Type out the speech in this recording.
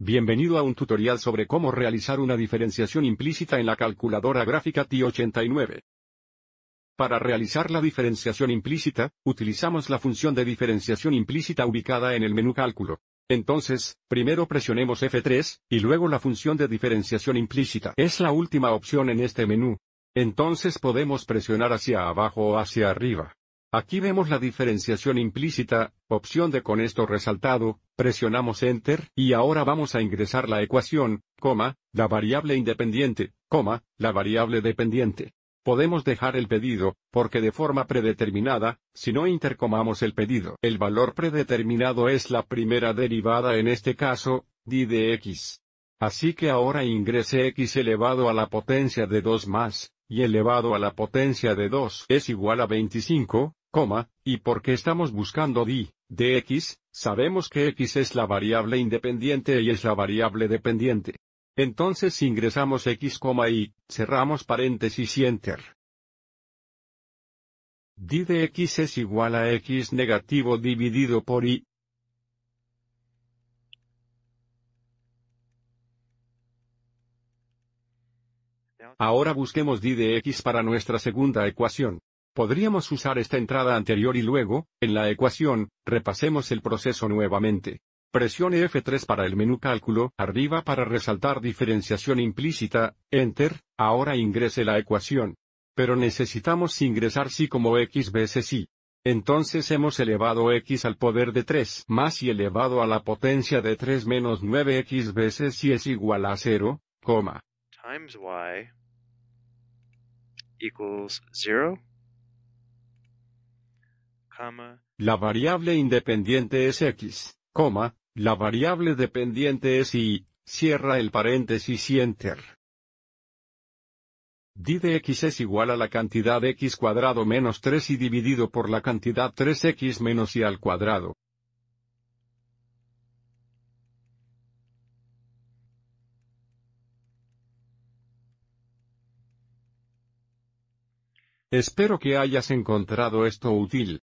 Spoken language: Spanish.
Bienvenido a un tutorial sobre cómo realizar una diferenciación implícita en la calculadora gráfica TI-89. Para realizar la diferenciación implícita, utilizamos la función de diferenciación implícita ubicada en el menú Cálculo. Entonces, primero presionemos F3, y luego la función de diferenciación implícita es la última opción en este menú. Entonces podemos presionar hacia abajo o hacia arriba. Aquí vemos la diferenciación implícita, opción de con esto resaltado, presionamos Enter, y ahora vamos a ingresar la ecuación, coma, la variable independiente, coma, la variable dependiente. Podemos dejar el pedido, porque de forma predeterminada, si no intercomamos el pedido, el valor predeterminado es la primera derivada en este caso, d de x. Así que ahora ingrese x elevado a la potencia de 2 más, y elevado a la potencia de 2 es igual a 25, y porque estamos buscando di, de x, sabemos que x es la variable independiente y es la variable dependiente. Entonces ingresamos x, y, cerramos paréntesis y enter. Di de x es igual a x negativo dividido por y. Ahora busquemos di de x para nuestra segunda ecuación. Podríamos usar esta entrada anterior y luego, en la ecuación, repasemos el proceso nuevamente. Presione F3 para el menú cálculo, arriba para resaltar diferenciación implícita, Enter, ahora ingrese la ecuación. Pero necesitamos ingresar sí como x veces y. Entonces hemos elevado x al poder de 3 más y elevado a la potencia de 3 menos 9x veces y es igual a 0, coma. Times y equals 0. La variable independiente es x, la variable dependiente es y, cierra el paréntesis y enter. Di de x es igual a la cantidad x cuadrado menos 3 y dividido por la cantidad 3x menos y al cuadrado. Espero que hayas encontrado esto útil.